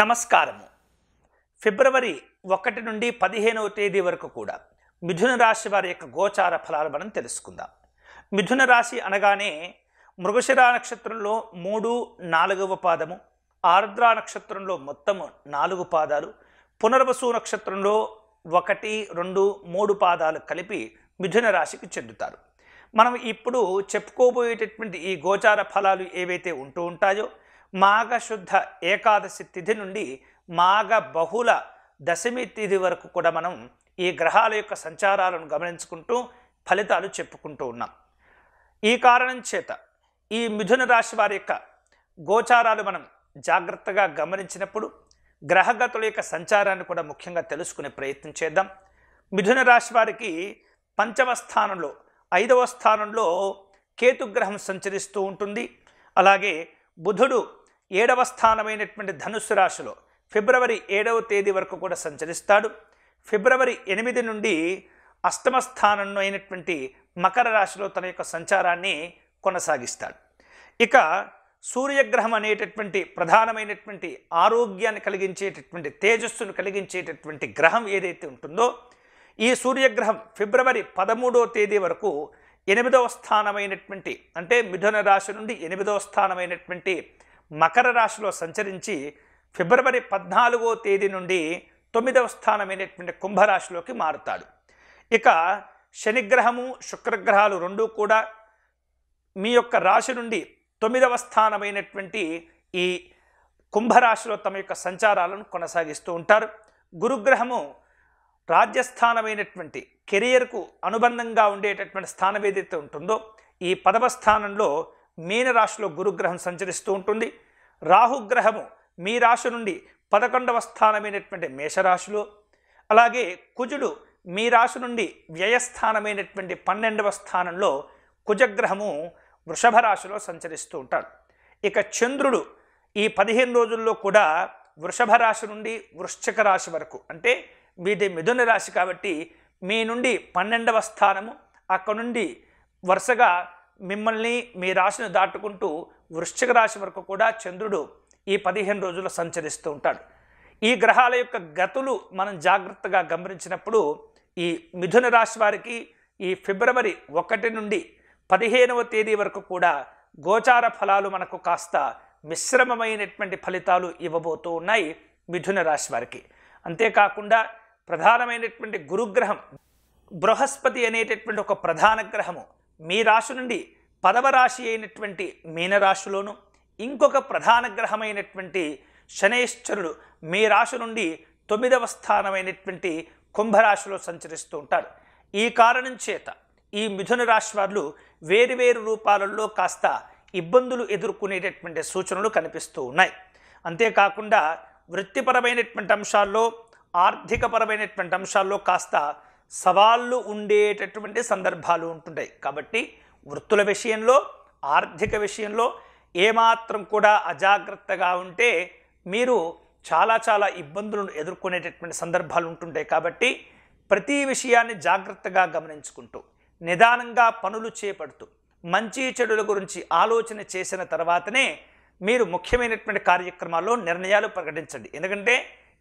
నమస్కారము ఫిబ్రవరి ఒకటి నుండి పదిహేనవ తేదీ వరకు కూడా మిథున రాశి వారి యొక్క గోచార ఫలాలు మనం తెలుసుకుందాం మిథున రాశి అనగానే మృగశిర నక్షత్రంలో మూడు నాలుగవ పాదము ఆర్ద్ర నక్షత్రంలో మొత్తము నాలుగు పాదాలు పునర్వసు నక్షత్రంలో ఒకటి రెండు మూడు పాదాలు కలిపి మిథున రాశికి చెందుతారు మనం ఇప్పుడు చెప్పుకోబోయేటటువంటి ఈ గోచార ఫలాలు ఏవైతే ఉంటూ ఉంటాయో మాఘశుద్ధ ఏకాదశి తిథి నుండి మాఘ బహుళ దశమి తిథి వరకు కూడా మనం ఈ గ్రహాల యొక్క సంచారాలను గమనించుకుంటూ ఫలితాలు చెప్పుకుంటూ ఉన్నాం ఈ కారణం చేత ఈ మిథున రాశి వారి యొక్క గోచారాలు మనం జాగ్రత్తగా గమనించినప్పుడు గ్రహగతుల యొక్క సంచారాన్ని కూడా ముఖ్యంగా తెలుసుకునే ప్రయత్నం చేద్దాం మిథున రాశి వారికి పంచమ స్థానంలో ఐదవ స్థానంలో కేతుగ్రహం సంచరిస్తూ ఉంటుంది అలాగే బుధుడు ఏడవ స్థానమైనటువంటి ధనుస్సు రాశిలో ఫిబ్రవరి ఏడవ తేదీ వరకు కూడా సంచరిస్తాడు ఫిబ్రవరి ఎనిమిది నుండి అష్టమ స్థానంలో అయినటువంటి మకర రాశిలో తన యొక్క సంచారాన్ని కొనసాగిస్తాడు ఇక సూర్యగ్రహం అనేటటువంటి ప్రధానమైనటువంటి ఆరోగ్యాన్ని కలిగించేటటువంటి తేజస్సును కలిగించేటటువంటి గ్రహం ఏదైతే ఉంటుందో ఈ సూర్యగ్రహం ఫిబ్రవరి పదమూడవ తేదీ వరకు ఎనిమిదవ స్థానమైనటువంటి అంటే మిథున రాశి నుండి ఎనిమిదవ స్థానమైనటువంటి మకర రాశిలో సంచరించి ఫిబ్రవరి పద్నాలుగో తేదీ నుండి తొమ్మిదవ స్థానమైనటువంటి కుంభరాశిలోకి మారుతాడు ఇక శనిగ్రహము శుక్రగ్రహాలు రెండూ కూడా మీ యొక్క రాశి నుండి తొమ్మిదవ స్థానమైనటువంటి ఈ కుంభరాశిలో తమ యొక్క సంచారాలను కొనసాగిస్తూ ఉంటారు గురుగ్రహము రాజ్యస్థానమైనటువంటి కెరియర్కు అనుబంధంగా ఉండేటటువంటి స్థానం ఏదైతే ఉంటుందో ఈ పదవ స్థానంలో మీనరాశిలో గురుగ్రహం సంచరిస్తూ ఉంటుంది రాహుగ్రహము మీ రాశి నుండి పదకొండవ స్థానమైనటువంటి మేషరాశిలో అలాగే కుజుడు మీ రాశి నుండి వ్యయస్థానమైనటువంటి పన్నెండవ స్థానంలో కుజగ్రహము వృషభ రాశిలో సంచరిస్తూ ఉంటాడు ఇక చంద్రుడు ఈ పదిహేను రోజుల్లో కూడా వృషభ రాశి నుండి వృశ్చిక రాశి వరకు అంటే మీది మిథున రాశి కాబట్టి మీ నుండి పన్నెండవ స్థానము అక్కడ నుండి వరుసగా మిమ్మల్ని మీ రాశిని దాటుకుంటూ వృశ్చిక రాశి వరకు కూడా చంద్రుడు ఈ పదిహేను రోజులు సంచరిస్తూ ఉంటాడు ఈ గ్రహాల యొక్క గతులు మనం జాగ్రత్తగా గమనించినప్పుడు ఈ మిథున రాశి వారికి ఈ ఫిబ్రవరి ఒకటి నుండి పదిహేనవ తేదీ వరకు కూడా గోచార ఫలాలు మనకు కాస్త మిశ్రమమైనటువంటి ఫలితాలు ఇవ్వబోతూ ఉన్నాయి మిథున రాశి వారికి అంతేకాకుండా ప్రధానమైనటువంటి గురుగ్రహం బృహస్పతి అనేటటువంటి ఒక ప్రధాన గ్రహము మీ రాశి నుండి పదవ రాశి అయినటువంటి మీనరాశిలోను ఇంకొక ప్రధాన గ్రహమైనటువంటి శనేశ్వరుడు మీ రాశి నుండి తొమ్మిదవ స్థానమైనటువంటి కుంభరాశిలో సంచరిస్తూ ఉంటారు ఈ కారణం చేత ఈ మిథున రాశి వారు వేరువేరు రూపాలలో కాస్త ఇబ్బందులు ఎదుర్కొనేటటువంటి సూచనలు కనిపిస్తూ ఉన్నాయి అంతేకాకుండా వృత్తిపరమైనటువంటి అంశాల్లో ఆర్థికపరమైనటువంటి అంశాల్లో కాస్త సవాళ్ళు ఉండేటటువంటి సందర్భాలు ఉంటుంటాయి కాబట్టి వృత్తుల విషయంలో ఆర్థిక విషయంలో ఏమాత్రం కూడా అజాగ్రత్తగా ఉంటే మీరు చాలా చాలా ఇబ్బందులను ఎదుర్కొనేటటువంటి సందర్భాలు ఉంటుంటాయి కాబట్టి ప్రతి విషయాన్ని జాగ్రత్తగా గమనించుకుంటూ నిదానంగా పనులు చేపడుతూ మంచి చెడుల గురించి ఆలోచన చేసిన తర్వాతనే మీరు ముఖ్యమైనటువంటి కార్యక్రమాల్లో నిర్ణయాలు ప్రకటించండి ఎందుకంటే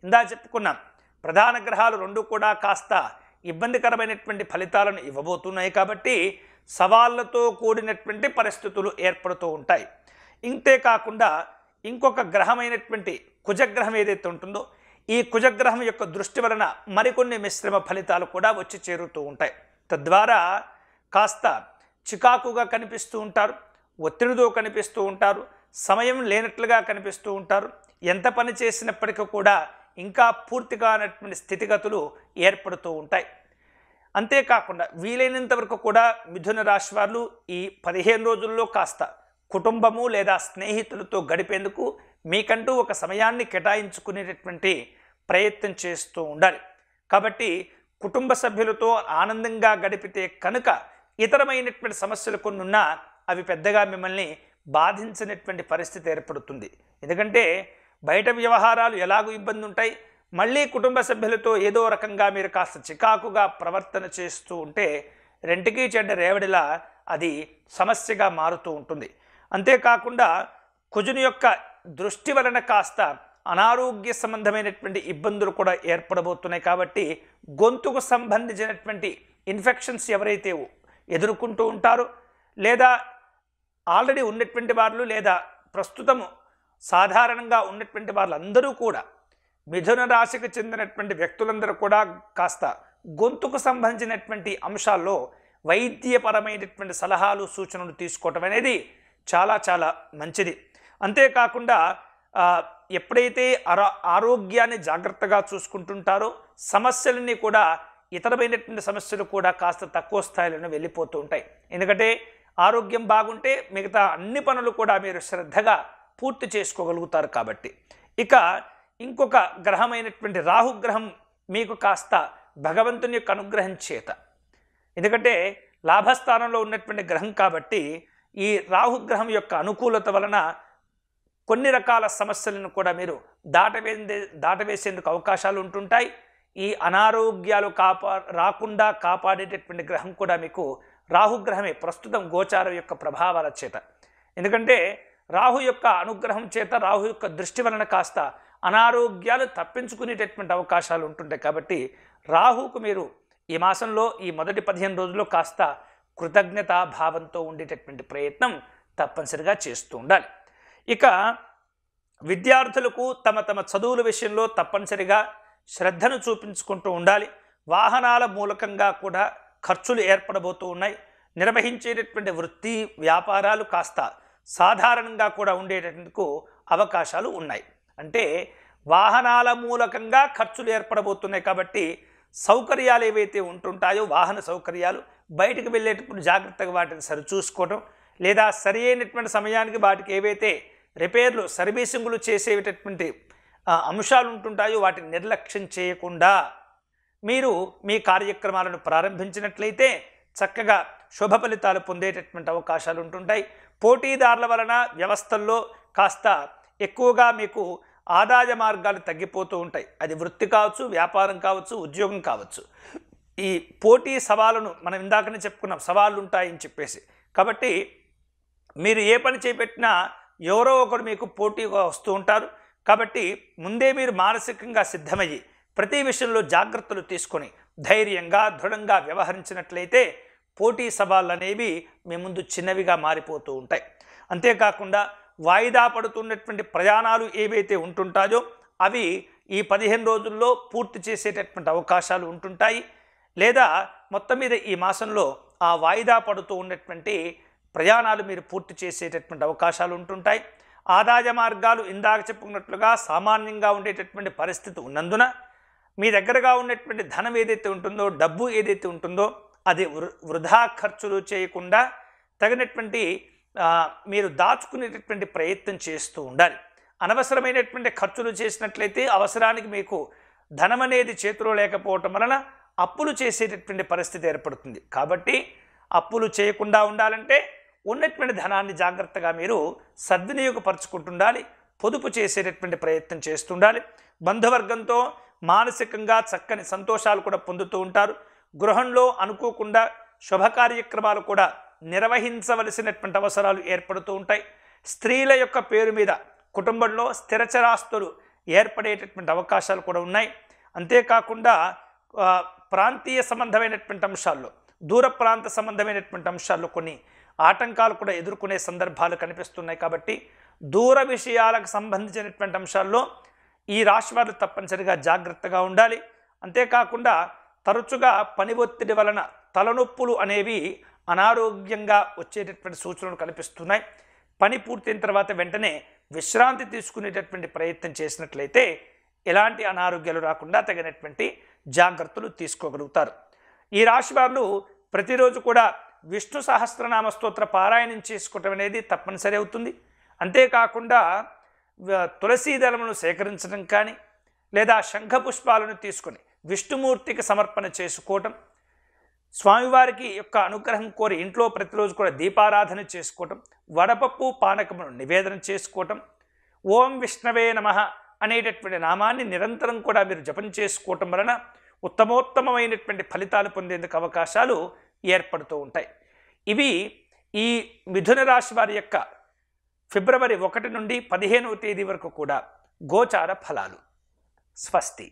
ఇందా చెప్పుకున్నాం ప్రధాన గ్రహాలు రెండు కూడా కాస్త ఇబ్బందికరమైనటువంటి ఫలితాలను ఇవ్వబోతున్నాయి కాబట్టి సవాళ్లతో కూడినటువంటి పరిస్థితులు ఏర్పడుతూ ఉంటాయి ఇంతే కాకుండా ఇంకొక గ్రహమైనటువంటి కుజగ్రహం ఏదైతే ఉంటుందో ఈ కుజగ్రహం యొక్క దృష్టి వలన మరికొన్ని మిశ్రమ ఫలితాలు కూడా వచ్చి చేరుతూ ఉంటాయి తద్వారా కాస్త చికాకుగా కనిపిస్తూ ఉంటారు ఒత్తిడితో కనిపిస్తూ ఉంటారు సమయం లేనట్లుగా కనిపిస్తూ ఉంటారు ఎంత పని చేసినప్పటికీ కూడా ఇంకా పూర్తిగా అనేటువంటి స్థితిగతులు ఏర్పడుతూ ఉంటాయి అంతేకాకుండా వీలైనంత వరకు కూడా మిథున రాశి వాళ్ళు ఈ పదిహేను రోజుల్లో కాస్త కుటుంబము లేదా స్నేహితులతో గడిపేందుకు మీకంటూ ఒక సమయాన్ని కేటాయించుకునేటటువంటి ప్రయత్నం చేస్తూ ఉండాలి కాబట్టి కుటుంబ సభ్యులతో ఆనందంగా గడిపితే కనుక ఇతరమైనటువంటి సమస్యలు కొన్ని ఉన్నా అవి పెద్దగా మిమ్మల్ని బాధించినటువంటి పరిస్థితి ఏర్పడుతుంది ఎందుకంటే బయట వ్యవహారాలు ఎలాగూ ఇబ్బంది ఉంటాయి మళ్ళీ కుటుంబ సభ్యులతో ఏదో రకంగా మీరు కాస్త చికాకుగా ప్రవర్తన చేస్తూ ఉంటే రెంటికి చెడ్డ రేవడిలా అది సమస్యగా మారుతూ ఉంటుంది అంతేకాకుండా కుజుని యొక్క దృష్టి వలన కాస్త అనారోగ్య సంబంధమైనటువంటి ఇబ్బందులు కూడా ఏర్పడబోతున్నాయి కాబట్టి గొంతుకు సంబంధించినటువంటి ఇన్ఫెక్షన్స్ ఎవరైతే ఎదుర్కొంటూ ఉంటారో లేదా ఆల్రెడీ ఉన్నటువంటి వాళ్ళు లేదా ప్రస్తుతము సాధారణంగా ఉన్నటువంటి వాళ్ళందరూ కూడా మిథున రాశికి చెందినటువంటి వ్యక్తులందరూ కూడా కాస్త గొంతుకు సంబంధించినటువంటి అంశాల్లో వైద్యపరమైనటువంటి సలహాలు సూచనలు తీసుకోవటం అనేది చాలా చాలా మంచిది అంతేకాకుండా ఎప్పుడైతే ఆరో ఆరోగ్యాన్ని జాగ్రత్తగా చూసుకుంటుంటారో సమస్యలన్నీ కూడా ఇతరమైనటువంటి సమస్యలు కూడా కాస్త తక్కువ స్థాయిలోనే వెళ్ళిపోతూ ఉంటాయి ఎందుకంటే ఆరోగ్యం బాగుంటే మిగతా అన్ని పనులు కూడా మీరు శ్రద్ధగా పూర్తి చేసుకోగలుగుతారు కాబట్టి ఇక ఇంకొక గ్రహమైనటువంటి రాహుగ్రహం మీకు కాస్త భగవంతుని యొక్క అనుగ్రహం చేత ఎందుకంటే లాభస్థానంలో ఉన్నటువంటి గ్రహం కాబట్టి ఈ రాహుగ్రహం యొక్క అనుకూలత వలన కొన్ని రకాల సమస్యలను కూడా మీరు దాటవే దాటవేసేందుకు అవకాశాలు ఉంటుంటాయి ఈ అనారోగ్యాలు కాపా రాకుండా కాపాడేటటువంటి గ్రహం కూడా మీకు రాహుగ్రహమే ప్రస్తుతం గోచారం యొక్క ప్రభావాల చేత ఎందుకంటే రాహు యొక్క అనుగ్రహం చేత రాహు యొక్క దృష్టి వలన కాస్త అనారోగ్యాలు తప్పించుకునేటటువంటి అవకాశాలు ఉంటుంటాయి కాబట్టి రాహుకు మీరు ఈ మాసంలో ఈ మొదటి పదిహేను రోజుల్లో కాస్త కృతజ్ఞతా భావంతో ఉండేటటువంటి ప్రయత్నం తప్పనిసరిగా చేస్తూ ఉండాలి ఇక విద్యార్థులకు తమ తమ చదువుల విషయంలో తప్పనిసరిగా శ్రద్ధను చూపించుకుంటూ ఉండాలి వాహనాల మూలకంగా కూడా ఖర్చులు ఏర్పడబోతూ ఉన్నాయి నిర్వహించేటటువంటి వృత్తి వ్యాపారాలు కాస్త సాధారణంగా కూడా ఉండేటందుకు అవకాశాలు ఉన్నాయి అంటే వాహనాల మూలకంగా ఖర్చులు ఏర్పడబోతున్నాయి కాబట్టి సౌకర్యాలు ఏవైతే ఉంటుంటాయో వాహన సౌకర్యాలు బయటకు వెళ్ళేటప్పుడు జాగ్రత్తగా వాటిని సరిచూసుకోవడం లేదా సరి అయినటువంటి సమయానికి వాటికి ఏవైతే రిపేర్లు సర్వీసింగ్లు చేసేటటువంటి అంశాలు ఉంటుంటాయో వాటిని నిర్లక్ష్యం చేయకుండా మీరు మీ కార్యక్రమాలను ప్రారంభించినట్లయితే చక్కగా శుభ ఫలితాలు పొందేటటువంటి అవకాశాలు ఉంటుంటాయి పోటీదారుల వలన వ్యవస్థల్లో కాస్త ఎక్కువగా మీకు ఆదాయ మార్గాలు తగ్గిపోతూ ఉంటాయి అది వృత్తి కావచ్చు వ్యాపారం కావచ్చు ఉద్యోగం కావచ్చు ఈ పోటీ సవాళ్ళను మనం ఇందాకనే చెప్పుకున్నాం సవాళ్ళు ఉంటాయని చెప్పేసి కాబట్టి మీరు ఏ పని చేపెట్టినా ఎవరో ఒకరు మీకు పోటీగా వస్తూ ఉంటారు కాబట్టి ముందే మీరు మానసికంగా సిద్ధమయ్యి ప్రతి విషయంలో జాగ్రత్తలు తీసుకొని ధైర్యంగా దృఢంగా వ్యవహరించినట్లయితే పోటీ సవాళ్ళు అనేవి మీ ముందు చిన్నవిగా మారిపోతూ ఉంటాయి అంతేకాకుండా వాయిదా పడుతున్నటువంటి ప్రయాణాలు ఏవైతే ఉంటుంటాయో అవి ఈ పదిహేను రోజుల్లో పూర్తి చేసేటటువంటి అవకాశాలు ఉంటుంటాయి లేదా మొత్తం మీద ఈ మాసంలో ఆ వాయిదా పడుతూ ఉన్నటువంటి ప్రయాణాలు మీరు పూర్తి చేసేటటువంటి అవకాశాలు ఉంటుంటాయి ఆదాయ మార్గాలు ఇందాక చెప్పుకున్నట్లుగా సామాన్యంగా ఉండేటటువంటి పరిస్థితి ఉన్నందున మీ దగ్గరగా ఉన్నటువంటి ధనం ఏదైతే ఉంటుందో డబ్బు ఏదైతే ఉంటుందో అది వృధా ఖర్చులు చేయకుండా తగినటువంటి మీరు దాచుకునేటటువంటి ప్రయత్నం చేస్తూ ఉండాలి అనవసరమైనటువంటి ఖర్చులు చేసినట్లయితే అవసరానికి మీకు ధనం అనేది చేతిలో లేకపోవటం వలన అప్పులు చేసేటటువంటి పరిస్థితి ఏర్పడుతుంది కాబట్టి అప్పులు చేయకుండా ఉండాలంటే ఉన్నటువంటి ధనాన్ని జాగ్రత్తగా మీరు సద్వినియోగపరచుకుంటుండాలి పొదుపు చేసేటటువంటి ప్రయత్నం చేస్తుండాలి బంధువర్గంతో మానసికంగా చక్కని సంతోషాలు కూడా పొందుతూ ఉంటారు గృహంలో అనుకోకుండా శుభకార్యక్రమాలు కూడా నిర్వహించవలసినటువంటి అవసరాలు ఏర్పడుతూ ఉంటాయి స్త్రీల యొక్క పేరు మీద కుటుంబంలో స్థిరచరాస్తులు ఏర్పడేటటువంటి అవకాశాలు కూడా ఉన్నాయి అంతేకాకుండా ప్రాంతీయ సంబంధమైనటువంటి అంశాల్లో దూర ప్రాంత సంబంధమైనటువంటి అంశాల్లో కొన్ని ఆటంకాలు కూడా ఎదుర్కొనే సందర్భాలు కనిపిస్తున్నాయి కాబట్టి దూర విషయాలకు సంబంధించినటువంటి అంశాల్లో ఈ రాశి వారు తప్పనిసరిగా జాగ్రత్తగా ఉండాలి అంతేకాకుండా తరచుగా పని ఒత్తిడి వలన తలనొప్పులు అనేవి అనారోగ్యంగా వచ్చేటటువంటి సూచనలు కనిపిస్తున్నాయి పని పూర్తయిన తర్వాత వెంటనే విశ్రాంతి తీసుకునేటటువంటి ప్రయత్నం చేసినట్లయితే ఎలాంటి అనారోగ్యాలు రాకుండా తగినటువంటి జాగ్రత్తలు తీసుకోగలుగుతారు ఈ రాశి వారు ప్రతిరోజు కూడా విష్ణు సహస్రనామ స్తోత్ర పారాయణం చేసుకోవటం అనేది తప్పనిసరి అవుతుంది అంతేకాకుండా తులసీ దళమును సేకరించడం కానీ లేదా శంఖ పుష్పాలను తీసుకొని విష్ణుమూర్తికి సమర్పణ చేసుకోవటం స్వామివారికి యొక్క అనుగ్రహం కోరి ఇంట్లో ప్రతిరోజు కూడా దీపారాధన చేసుకోవటం వడపప్పు పానకమును నివేదన చేసుకోవటం ఓం విష్ణవే నమ అనేటటువంటి నామాన్ని నిరంతరం కూడా మీరు జపం చేసుకోవటం వలన ఉత్తమోత్తమమైనటువంటి ఫలితాలు పొందేందుకు అవకాశాలు ఏర్పడుతూ ఉంటాయి ఇవి ఈ మిథున రాశి వారి యొక్క ఫిబ్రవరి ఒకటి నుండి పదిహేనవ తేదీ వరకు కూడా గోచార ఫలాలు స్వస్తి